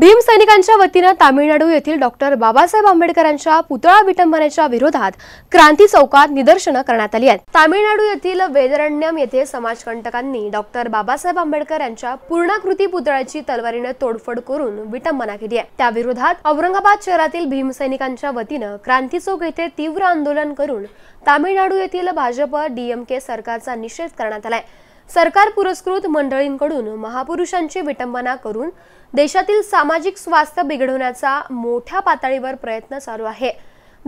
भीम सैनिकांच्या वतीनं तामिळनाडू येथील डॉक्टर बाबासाहेब आंबेडकरांच्या पुतळा विटंबनेच्या विरोधात क्रांती चौकात निदर्शनं करण्यात आली आहेत तामिळनाडू येथील वेदरण्यम येथे समाजकंटकांनी डॉक्टर बाबासाहेब आंबेडकर यांच्या पूर्णाकृती पुतळ्याची तलवारीनं तोडफोड करून विटंबना केली आहे त्याविरोधात औरंगाबाद शहरातील भीम सैनिकांच्या वतीनं क्रांती चौक येथे तीव्र आंदोलन करून तामिळनाडू येथील भाजप डीएमके सरकारचा निषेध करण्यात आलाय सरकार पुरस्कृत मंडळींकडून महापुरुषांची विटंबना करून देशातील सामाजिक स्वास्थ्य बिघडवण्याचा मोठ्या पातळीवर प्रयत्न चालू आहे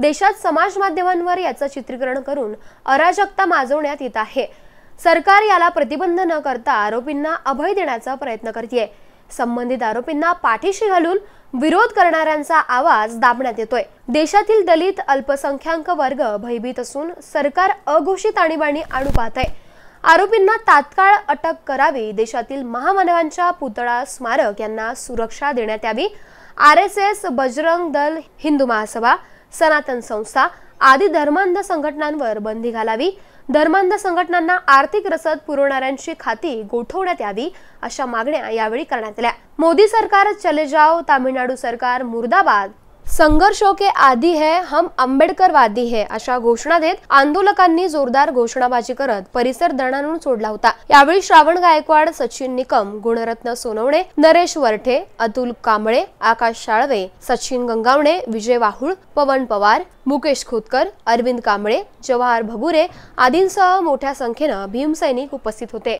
देशात समाज माध्यमांवर याचं चित्रीकरण करून अराजकता माजवण्यात येत आहे सरकार याला प्रतिबंध न करता आरोपींना अभय देण्याचा प्रयत्न करते संबंधित आरोपींना पाठीशी घालून विरोध करणाऱ्यांचा आवाज दाबण्यात येतोय देशातील दलित अल्पसंख्याक वर्ग भयभीत असून सरकार अघोषित आणीबाणी आणू पाहत आहे आरोपींना तात्काळ अटक करावी देशातील महामानवांच्या पुतळा स्मारक यांना सुरक्षा देण्यात यावी आर एस एस बजरंग दल हिंदू महासभा सनातन संस्था आदी धर्मांध संघटनांवर बंदी घालावी धर्मांध संघटनांना आर्थिक रसद पुरवणाऱ्यांची खाती गोठवण्यात यावी अशा मागण्या यावेळी करण्यात आल्या मोदी सरकार चले जाओ तामिळनाडू सरकार मुर्दाबाद संघर्षों के आधी है हम आंबेडकरवादी है अशा घोषणा देत आंदोलकांनी जोरदार घोषणाबाजी करत परिसर दणाणून सोडला होता यावेळी श्रावण गायकवाड सचिन निकम गुणरत्न सोनवणे नरेश वरठे अतुल कांबळे आकाश शाळवे सचिन गंगावणे विजय वाहुळ पवन पवार मुकेश खोतकर अरविंद कांबळे जवाहर भगुरे आदींसह मोठ्या संख्येनं भीमसैनिक उपस्थित होते